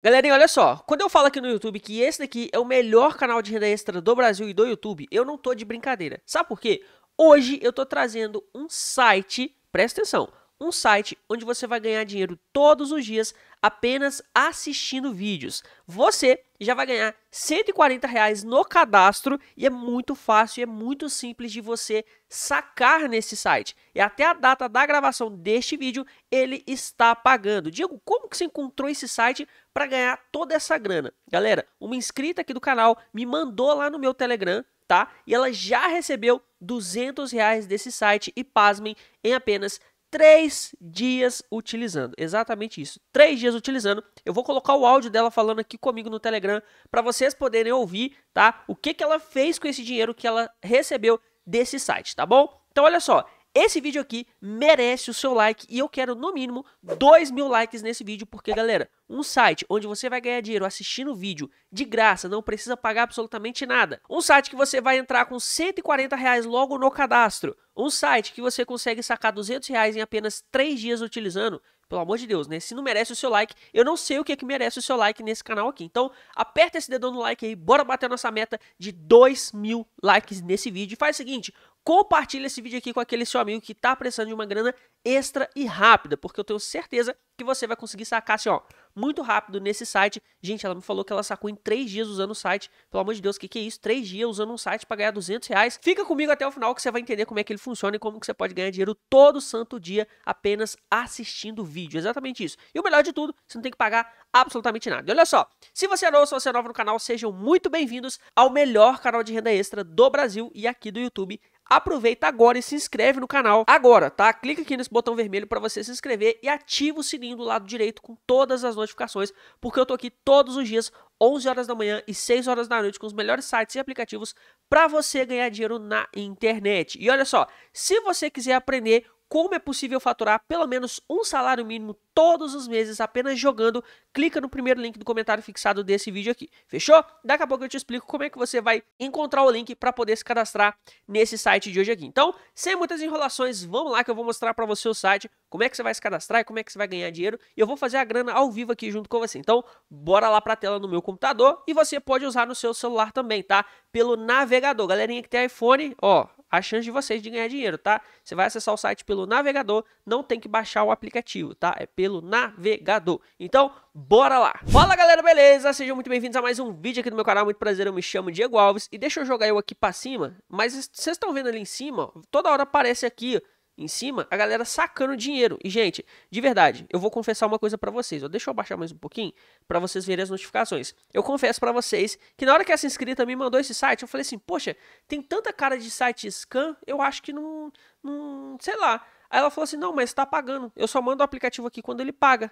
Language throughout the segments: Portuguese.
Galerinha, olha só, quando eu falo aqui no YouTube que esse daqui é o melhor canal de renda extra do Brasil e do YouTube, eu não tô de brincadeira. Sabe por quê? Hoje eu tô trazendo um site, presta atenção, um site onde você vai ganhar dinheiro todos os dias apenas assistindo vídeos. Você já vai ganhar 140 reais no cadastro e é muito fácil, é muito simples de você sacar nesse site. E até a data da gravação deste vídeo, ele está pagando. Diego, como que você encontrou esse site para ganhar toda essa grana. Galera, uma inscrita aqui do canal me mandou lá no meu Telegram, tá? E ela já recebeu 200 reais desse site e pasmem, em apenas três dias utilizando. Exatamente isso. Três dias utilizando. Eu vou colocar o áudio dela falando aqui comigo no Telegram para vocês poderem ouvir, tá? O que, que ela fez com esse dinheiro que ela recebeu desse site, tá bom? Então olha só, esse vídeo aqui merece o seu like e eu quero no mínimo 2 mil likes nesse vídeo, porque galera, um site onde você vai ganhar dinheiro assistindo o vídeo de graça, não precisa pagar absolutamente nada. Um site que você vai entrar com 140 reais logo no cadastro. Um site que você consegue sacar 200 reais em apenas 3 dias utilizando. Pelo amor de Deus, né? Se não merece o seu like, eu não sei o que é que merece o seu like nesse canal aqui. Então, aperta esse dedão no like aí, bora bater a nossa meta de 2 mil likes nesse vídeo. E faz o seguinte, compartilha esse vídeo aqui com aquele seu amigo que está precisando de uma grana extra e rápida, porque eu tenho certeza que você vai conseguir sacar assim, ó, muito rápido nesse site. Gente, ela me falou que ela sacou em três dias usando o site. Pelo amor de Deus, o que, que é isso? Três dias usando um site para ganhar 200 reais. Fica comigo até o final que você vai entender como é que ele funciona e como que você pode ganhar dinheiro todo santo dia apenas assistindo o vídeo. Exatamente isso. E o melhor de tudo, você não tem que pagar absolutamente nada. E olha só, se você é novo, se você é novo no canal, sejam muito bem-vindos ao melhor canal de renda extra do Brasil e aqui do YouTube aproveita agora e se inscreve no canal agora, tá? Clica aqui nesse botão vermelho para você se inscrever e ativa o sininho do lado direito com todas as notificações, porque eu tô aqui todos os dias 11 horas da manhã e 6 horas da noite com os melhores sites e aplicativos para você ganhar dinheiro na internet. E olha só, se você quiser aprender como é possível faturar pelo menos um salário mínimo todos os meses apenas jogando, clica no primeiro link do comentário fixado desse vídeo aqui. Fechou? Daqui a pouco eu te explico como é que você vai encontrar o link para poder se cadastrar nesse site de hoje aqui. Então, sem muitas enrolações, vamos lá que eu vou mostrar para você o site, como é que você vai se cadastrar e como é que você vai ganhar dinheiro, e eu vou fazer a grana ao vivo aqui junto com você. Então, bora lá para a tela no meu computador e você pode usar no seu celular também, tá? Pelo navegador. Galerinha que tem iPhone, ó, a chance de vocês de ganhar dinheiro, tá? Você vai acessar o site pelo navegador, não tem que baixar o aplicativo, tá? É pelo navegador. Então, bora lá! Fala galera, beleza? Sejam muito bem-vindos a mais um vídeo aqui do meu canal. Muito prazer, eu me chamo Diego Alves e deixa eu jogar eu aqui pra cima, mas vocês estão vendo ali em cima, ó, toda hora aparece aqui, ó, em cima, a galera sacando dinheiro. E, gente, de verdade, eu vou confessar uma coisa para vocês. Ó, deixa eu baixar mais um pouquinho para vocês verem as notificações. Eu confesso para vocês que na hora que essa inscrita me mandou esse site, eu falei assim, poxa, tem tanta cara de site scam, eu acho que não, não sei lá. Aí ela falou assim, não, mas tá pagando. Eu só mando o aplicativo aqui quando ele paga.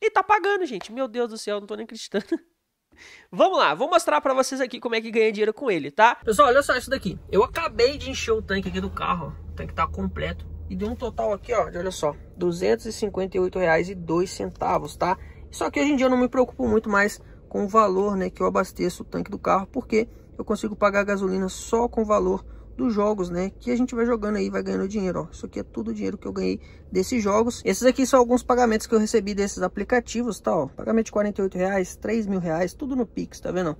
E tá pagando, gente. Meu Deus do céu, não tô nem acreditando. Vamos lá, vou mostrar para vocês aqui como é que ganha dinheiro com ele, tá? Pessoal, olha só isso daqui. Eu acabei de encher o tanque aqui do carro, ó. o tanque tá completo. E deu um total aqui, ó, de, olha só, R$258,02, centavos, tá? Só que hoje em dia eu não me preocupo muito mais com o valor, né, que eu abasteço o tanque do carro, porque eu consigo pagar gasolina só com o valor dos jogos, né? Que a gente vai jogando aí, vai ganhando dinheiro, ó. Isso aqui é tudo dinheiro que eu ganhei desses jogos. Esses aqui são alguns pagamentos que eu recebi desses aplicativos, tá, ó. Pagamento de 48 reais, 3 mil reais, tudo no Pix, tá vendo?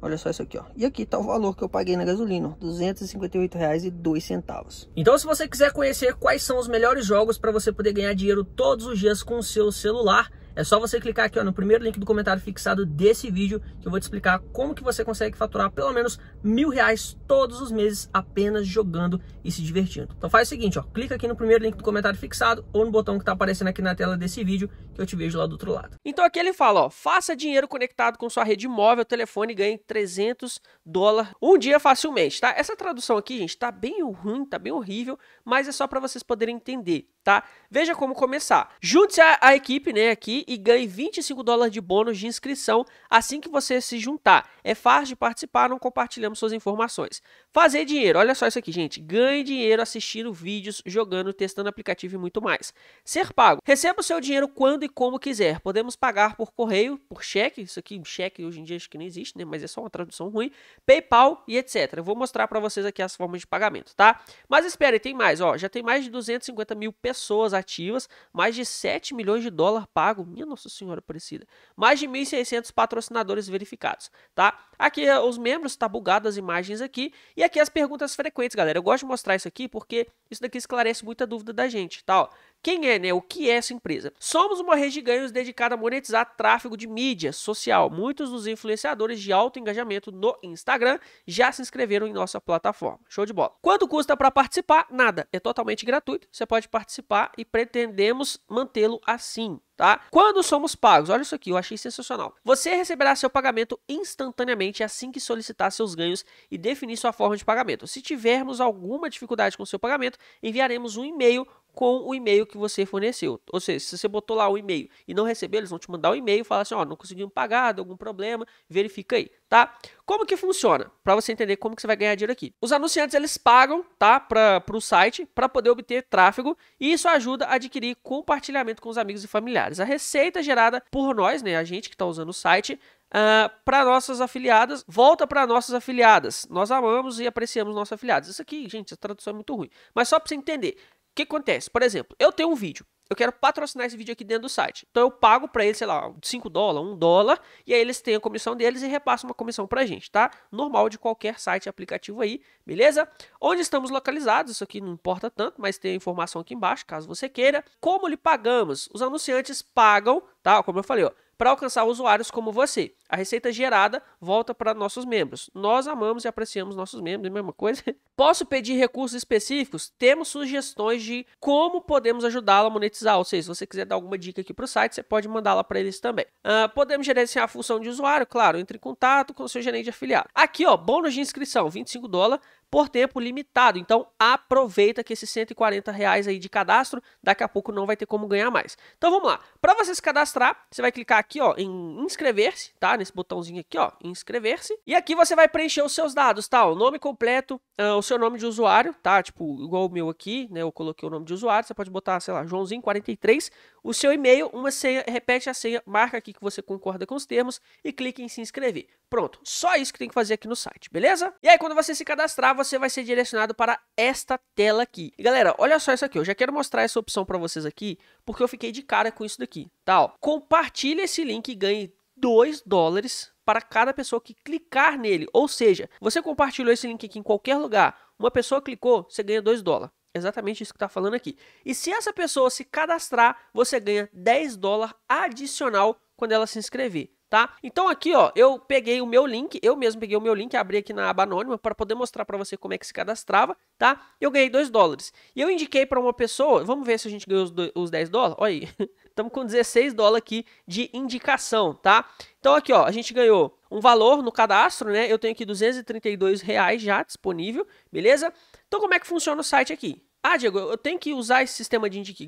Olha só isso aqui, ó. E aqui tá o valor que eu paguei na gasolina, R$ 258,02. Então, se você quiser conhecer quais são os melhores jogos para você poder ganhar dinheiro todos os dias com o seu celular, é só você clicar aqui ó, no primeiro link do comentário fixado desse vídeo que eu vou te explicar como que você consegue faturar pelo menos mil reais todos os meses apenas jogando e se divertindo. Então faz o seguinte, ó, clica aqui no primeiro link do comentário fixado ou no botão que está aparecendo aqui na tela desse vídeo que eu te vejo lá do outro lado. Então aqui ele fala, ó, faça dinheiro conectado com sua rede móvel, telefone e ganhe 300 dólares um dia facilmente, tá? Essa tradução aqui, gente, tá bem ruim, tá bem horrível, mas é só para vocês poderem entender tá? Veja como começar. Junte-se à, equipe, né, aqui e ganhe 25 dólares de bônus de inscrição assim que você se juntar. É fácil de participar, não compartilhamos suas informações. Fazer dinheiro, olha só isso aqui, gente. Ganhe dinheiro assistindo vídeos, jogando, testando aplicativo e muito mais. Ser pago. Receba o seu dinheiro quando e como quiser. Podemos pagar por correio, por cheque, isso aqui, cheque hoje em dia acho que não existe, né, mas é só uma tradução ruim, PayPal e etc. Eu vou mostrar para vocês aqui as formas de pagamento, tá? Mas espere, tem mais, ó, já tem mais de 250 mil pessoas pessoas ativas, mais de 7 milhões de dólares pago, minha Nossa Senhora Aparecida, mais de 1.600 patrocinadores verificados, tá? Aqui eh, os membros, tá bugado as imagens aqui, e aqui as perguntas frequentes, galera. Eu gosto de mostrar isso aqui porque isso daqui esclarece muita dúvida da gente, tá? Ó, quem é, né? O que é essa empresa? Somos uma rede de ganhos dedicada a monetizar tráfego de mídia social. Muitos dos influenciadores de alto engajamento no Instagram já se inscreveram em nossa plataforma. Show de bola. Quanto custa para participar? Nada. É totalmente gratuito. Você pode participar e pretendemos mantê-lo assim. Tá? Quando somos pagos, olha isso aqui, eu achei sensacional. Você receberá seu pagamento instantaneamente assim que solicitar seus ganhos e definir sua forma de pagamento. Se tivermos alguma dificuldade com seu pagamento, enviaremos um e-mail com o e-mail que você forneceu. Ou seja, se você botou lá o e-mail e não recebeu, eles vão te mandar o um e-mail e falar assim, ó, oh, não conseguimos pagar, deu algum problema, verifica aí, tá? Como que funciona? Para você entender como que você vai ganhar dinheiro aqui. Os anunciantes, eles pagam, tá, para o site, para poder obter tráfego e isso ajuda a adquirir compartilhamento com os amigos e familiares. A receita gerada por nós, né, a gente que está usando o site, Uh, ah, para nossas afiliadas, volta para nossas afiliadas. Nós amamos e apreciamos nossas afiliadas. Isso aqui, gente, a tradução é muito ruim. Mas só para você entender, que acontece? Por exemplo, eu tenho um vídeo. Eu quero patrocinar esse vídeo aqui dentro do site. Então eu pago para eles, sei lá, 5 dólares, 1 dólar, e aí eles têm a comissão deles e repassam uma comissão pra gente, tá? Normal de qualquer site aplicativo aí, beleza? Onde estamos localizados, isso aqui não importa tanto, mas tem a informação aqui embaixo, caso você queira. Como lhe pagamos? Os anunciantes pagam como eu falei, para alcançar usuários como você. A receita gerada volta para nossos membros. Nós amamos e apreciamos nossos membros, é mesma coisa. Posso pedir recursos específicos? Temos sugestões de como podemos ajudá-lo a monetizar. Ou seja, se você quiser dar alguma dica aqui para o site, você pode mandá-la para eles também. Uh, podemos gerenciar a função de usuário? Claro, entre em contato com o seu gerente de afiliado. Aqui, ó, bônus de inscrição, 25 dólares por tempo limitado. Então aproveita que esses 140 reais aí de cadastro, daqui a pouco não vai ter como ganhar mais. Então vamos lá. Para você se cadastrar, você vai clicar aqui ó, em inscrever-se, tá? Nesse botãozinho aqui ó, inscrever-se. E aqui você vai preencher os seus dados, tá? O nome completo, uh, o seu nome de usuário, tá? Tipo, igual o meu aqui, né? Eu coloquei o nome de usuário. Você pode botar, sei lá, Joãozinho43 o seu e-mail, uma senha, repete a senha, marca aqui que você concorda com os termos e clique em se inscrever. Pronto, só isso que tem que fazer aqui no site, beleza? E aí quando você se cadastrar, você vai ser direcionado para esta tela aqui. E galera, olha só isso aqui, eu já quero mostrar essa opção para vocês aqui, porque eu fiquei de cara com isso daqui, tá? Ó. Compartilhe esse link e ganhe 2 dólares para cada pessoa que clicar nele. Ou seja, você compartilhou esse link aqui em qualquer lugar, uma pessoa clicou, você ganha 2 dólares. Exatamente isso que está falando aqui. E se essa pessoa se cadastrar, você ganha 10 dólares adicional quando ela se inscrever. Tá? Então aqui, ó, eu peguei o meu link, eu mesmo peguei o meu link, abri aqui na aba anônima para poder mostrar para você como é que se cadastrava, tá? Eu ganhei 2 dólares. E eu indiquei para uma pessoa, vamos ver se a gente ganhou os, os 10 dólares? Olha aí, estamos com 16 dólares aqui de indicação, tá? Então aqui, ó, a gente ganhou um valor no cadastro, né? Eu tenho aqui 232 reais já disponível, beleza? Então como é que funciona o site aqui? Ah, Diego, eu tenho que usar esse sistema de indique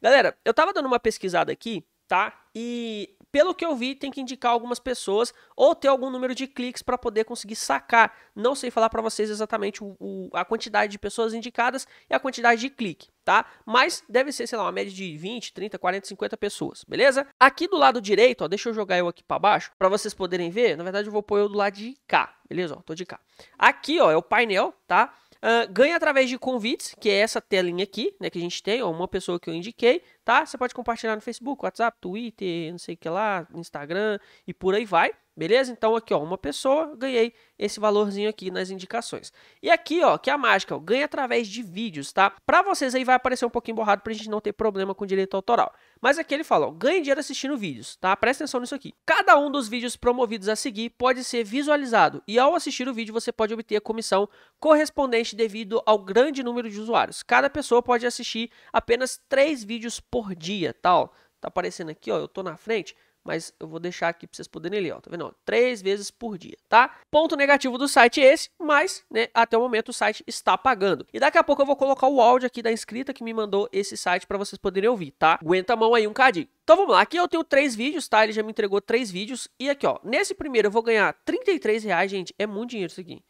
Galera, eu tava dando uma pesquisada aqui, tá? E pelo que eu vi, tem que indicar algumas pessoas ou ter algum número de cliques para poder conseguir sacar. Não sei falar para vocês exatamente o, o, a quantidade de pessoas indicadas e a quantidade de clique, tá? Mas deve ser, sei lá, uma média de 20, 30, 40, 50 pessoas, beleza? Aqui do lado direito, ó, deixa eu jogar eu aqui para baixo para vocês poderem ver. Na verdade, eu vou pôr eu do lado de cá, beleza? Ó, tô de cá. Aqui, ó, é o painel, tá? Uh, ganha através de convites, que é essa telinha aqui, né, que a gente tem, ó, uma pessoa que eu indiquei, tá? Você pode compartilhar no Facebook, WhatsApp, Twitter, não sei o que lá, Instagram e por aí vai, Beleza? Então aqui, ó, uma pessoa, ganhei esse valorzinho aqui nas indicações. E aqui, ó, que é a mágica, ó, ganha através de vídeos, tá? Para vocês aí vai aparecer um pouquinho borrado pra gente não ter problema com direito autoral. Mas aqui ele fala, ó, ganha dinheiro assistindo vídeos, tá? Presta atenção nisso aqui. Cada um dos vídeos promovidos a seguir pode ser visualizado e ao assistir o vídeo você pode obter a comissão correspondente devido ao grande número de usuários. Cada pessoa pode assistir apenas três vídeos por dia, tal. Tá, tá aparecendo aqui, ó, eu tô na frente mas eu vou deixar aqui para vocês poderem ler, ó, tá vendo? Ó, três vezes por dia, tá? Ponto negativo do site é esse, mas, né, até o momento o site está pagando. E daqui a pouco eu vou colocar o áudio aqui da inscrita que me mandou esse site para vocês poderem ouvir, tá? Aguenta a mão aí um cadinho. Então vamos lá, aqui eu tenho três vídeos, tá? Ele já me entregou três vídeos. E aqui, ó, nesse primeiro eu vou ganhar 33 reais, gente, é muito dinheiro isso aqui.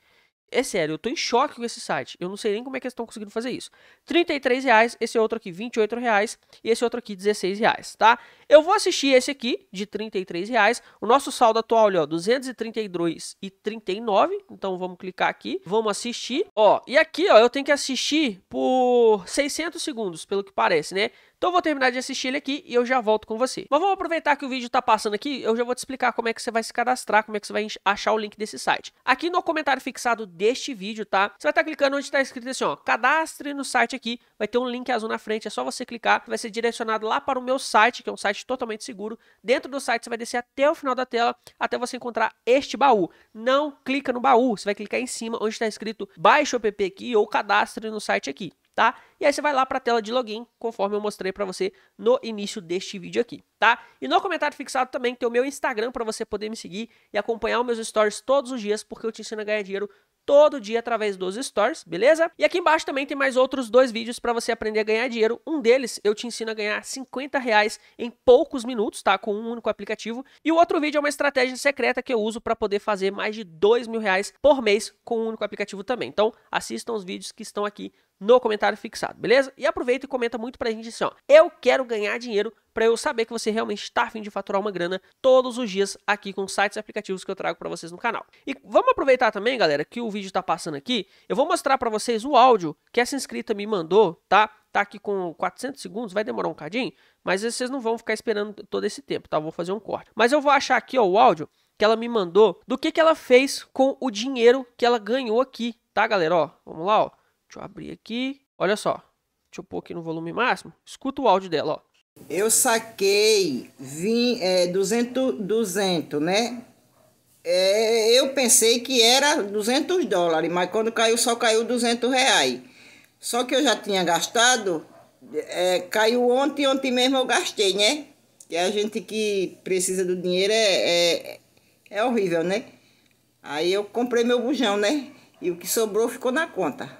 É sério, eu tô em choque com esse site. Eu não sei nem como é que eles estão conseguindo fazer isso. R$33,00, esse outro aqui R$28,00 e esse outro aqui R$16,00, tá? Eu vou assistir esse aqui de R$33,00. O nosso saldo atual, olha, R$232,39. Então vamos clicar aqui, vamos assistir. Ó, e aqui, ó, eu tenho que assistir por 600 segundos, pelo que parece, né? Então vou terminar de assistir ele aqui e eu já volto com você. Mas vamos aproveitar que o vídeo tá passando aqui, eu já vou te explicar como é que você vai se cadastrar, como é que você vai achar o link desse site. Aqui no comentário fixado deste vídeo, tá? Você vai estar tá clicando onde está escrito assim, ó, cadastre no site aqui, vai ter um link azul na frente, é só você clicar, vai ser direcionado lá para o meu site, que é um site totalmente seguro. Dentro do site você vai descer até o final da tela, até você encontrar este baú. Não clica no baú, você vai clicar em cima onde está escrito baixe o app aqui ou cadastre no site aqui tá? E aí você vai lá para a tela de login, conforme eu mostrei para você no início deste vídeo aqui, tá? E no comentário fixado também tem o meu Instagram para você poder me seguir e acompanhar os meus stories todos os dias, porque eu te ensino a ganhar dinheiro todo dia através dos stories, beleza? E aqui embaixo também tem mais outros dois vídeos para você aprender a ganhar dinheiro. Um deles eu te ensino a ganhar 50 reais em poucos minutos, tá? Com um único aplicativo. E o outro vídeo é uma estratégia secreta que eu uso para poder fazer mais de dois mil reais por mês com um único aplicativo também. Então assistam os vídeos que estão aqui no comentário fixado, beleza? E aproveita e comenta muito pra gente assim, ó. Eu quero ganhar dinheiro para eu saber que você realmente está afim de faturar uma grana todos os dias aqui com sites e aplicativos que eu trago para vocês no canal. E vamos aproveitar também, galera, que o vídeo está passando aqui. Eu vou mostrar para vocês o áudio que essa inscrita me mandou, tá? Tá aqui com 400 segundos, vai demorar um cadinho, mas vocês não vão ficar esperando todo esse tempo, tá? Eu vou fazer um corte. Mas eu vou achar aqui ó, o áudio que ela me mandou do que, que ela fez com o dinheiro que ela ganhou aqui, tá, galera? Ó, vamos lá, ó. Deixa eu abrir aqui. Olha só. Deixa eu pôr aqui no volume máximo. Escuta o áudio dela, ó. Eu saquei 20, é, 200, 200, né? É, eu pensei que era 200 dólares, mas quando caiu só caiu 200 reais. Só que eu já tinha gastado, é, caiu ontem, ontem mesmo eu gastei, né? E a gente que precisa do dinheiro é, é, é horrível, né? Aí eu comprei meu bujão, né? E o que sobrou ficou na conta.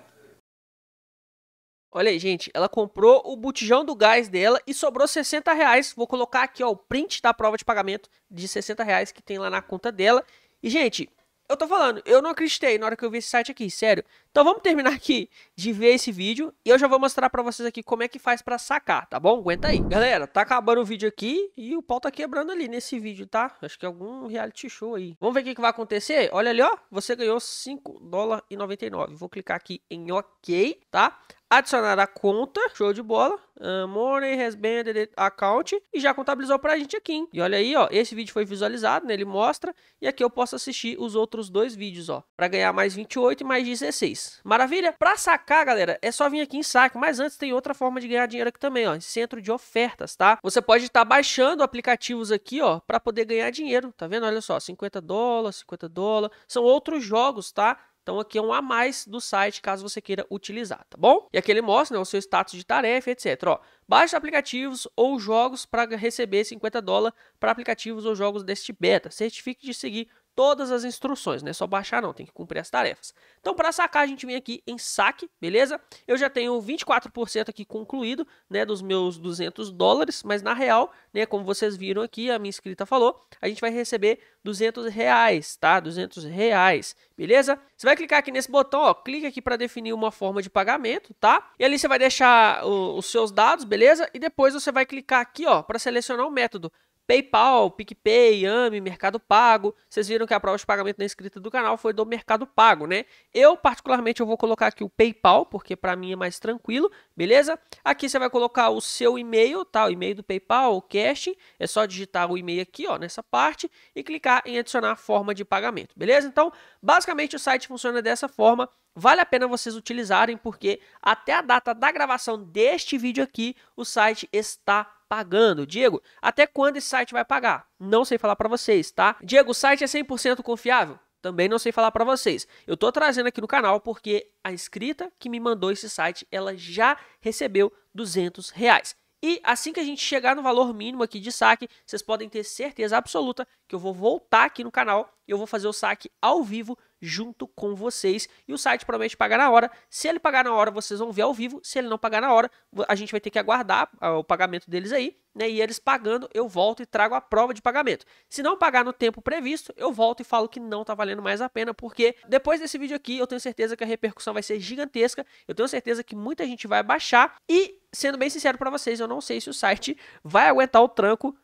Olha aí, gente, ela comprou o botijão do gás dela e sobrou 60 reais. Vou colocar aqui, ó, o print da prova de pagamento de 60 reais que tem lá na conta dela. E, gente, eu tô falando, eu não acreditei na hora que eu vi esse site aqui, sério. Então vamos terminar aqui de ver esse vídeo e eu já vou mostrar para vocês aqui como é que faz para sacar, tá bom? Aguenta aí. Galera, tá acabando o vídeo aqui e o pau tá quebrando ali nesse vídeo, tá? Acho que é algum reality show aí. Vamos ver o que, que vai acontecer? Olha ali, ó, você ganhou 5 dólares e 99. Vou clicar aqui em OK, tá? Adicionar a conta, show de bola. Uh, money has been account e já contabilizou pra gente aqui, hein? E olha aí, ó, esse vídeo foi visualizado, né? Ele mostra e aqui eu posso assistir os outros dois vídeos, ó, para ganhar mais 28 e mais 16. Maravilha? Para sacar, galera, é só vir aqui em saque, mas antes tem outra forma de ganhar dinheiro aqui também, ó, centro de ofertas, tá? Você pode estar tá baixando aplicativos aqui, ó, para poder ganhar dinheiro, tá vendo? Olha só, 50 dólares, 50 dólares, são outros jogos, tá? Então aqui é um a mais do site caso você queira utilizar, tá bom? E aqui ele mostra né, o seu status de tarefa, etc. Ó, baixe aplicativos ou jogos para receber 50 dólares para aplicativos ou jogos deste beta. Certifique de seguir todas as instruções, né? Só baixar não, tem que cumprir as tarefas. Então, para sacar, a gente vem aqui em saque, beleza? Eu já tenho 24% aqui concluído, né, dos meus 200 dólares, mas na real, né, como vocês viram aqui, a minha inscrita falou, a gente vai receber 200 reais, tá? 200 reais, beleza? Você vai clicar aqui nesse botão, ó, clica aqui para definir uma forma de pagamento, tá? E ali você vai deixar o, os seus dados, beleza? E depois você vai clicar aqui, ó, para selecionar o método. PayPal, PicPay, AME, Mercado Pago. Vocês viram que a prova de pagamento na inscrita do canal foi do Mercado Pago, né? Eu, particularmente, eu vou colocar aqui o PayPal, porque para mim é mais tranquilo, beleza? Aqui você vai colocar o seu e-mail, tá? O e-mail do PayPal, o cash. É só digitar o e-mail aqui, ó, nessa parte e clicar em adicionar forma de pagamento, beleza? Então, basicamente, o site funciona dessa forma. Vale a pena vocês utilizarem, porque até a data da gravação deste vídeo aqui, o site está pagando. Diego, até quando esse site vai pagar? Não sei falar para vocês, tá? Diego, o site é 100% confiável? Também não sei falar para vocês. Eu estou trazendo aqui no canal porque a inscrita que me mandou esse site, ela já recebeu 200 reais. E assim que a gente chegar no valor mínimo aqui de saque, vocês podem ter certeza absoluta que eu vou voltar aqui no canal e eu vou fazer o saque ao vivo junto com vocês. E o site promete pagar na hora. Se ele pagar na hora, vocês vão ver ao vivo. Se ele não pagar na hora, a gente vai ter que aguardar ah, o pagamento deles aí. Né? E eles pagando, eu volto e trago a prova de pagamento. Se não pagar no tempo previsto, eu volto e falo que não tá valendo mais a pena, porque depois desse vídeo aqui, eu tenho certeza que a repercussão vai ser gigantesca. Eu tenho certeza que muita gente vai baixar. E, sendo bem sincero para vocês, eu não sei se o site vai aguentar o tranco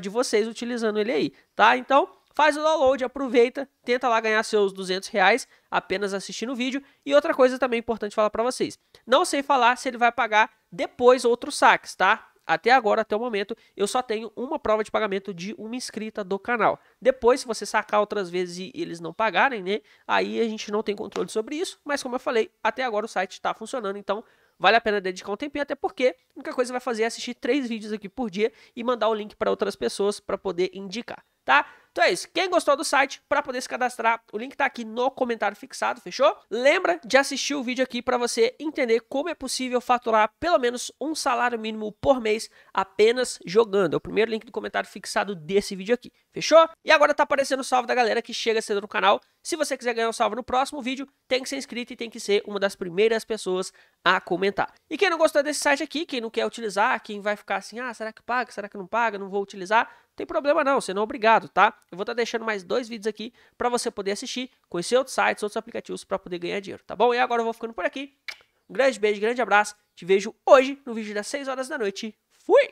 de vocês utilizando ele aí, tá? Então. Faz o download, aproveita, tenta lá ganhar seus 200 reais apenas assistindo o vídeo. E outra coisa também importante falar para vocês: não sei falar se ele vai pagar depois outros saques, tá? Até agora, até o momento, eu só tenho uma prova de pagamento de uma inscrita do canal. Depois, se você sacar outras vezes e eles não pagarem, né? Aí a gente não tem controle sobre isso. Mas como eu falei, até agora o site está funcionando, então vale a pena dedicar um tempinho, até porque a única coisa que vai fazer é assistir três vídeos aqui por dia e mandar o link para outras pessoas para poder indicar, tá? Então é isso. Quem gostou do site, para poder se cadastrar, o link tá aqui no comentário fixado, fechou? Lembra de assistir o vídeo aqui para você entender como é possível faturar pelo menos um salário mínimo por mês apenas jogando. É o primeiro link do comentário fixado desse vídeo aqui, fechou? E agora tá aparecendo o salve da galera que chega cedo no canal. Se você quiser ganhar um salve no próximo vídeo, tem que ser inscrito e tem que ser uma das primeiras pessoas a comentar. E quem não gostou desse site aqui, quem não quer utilizar, quem vai ficar assim, ah, será que paga, será que não paga, não vou utilizar tem problema não, você não é obrigado, tá? Eu vou estar tá deixando mais dois vídeos aqui para você poder assistir, conhecer outros sites, outros aplicativos para poder ganhar dinheiro, tá bom? E agora eu vou ficando por aqui. Um grande beijo, grande abraço. Te vejo hoje no vídeo das 6 horas da noite. Fui!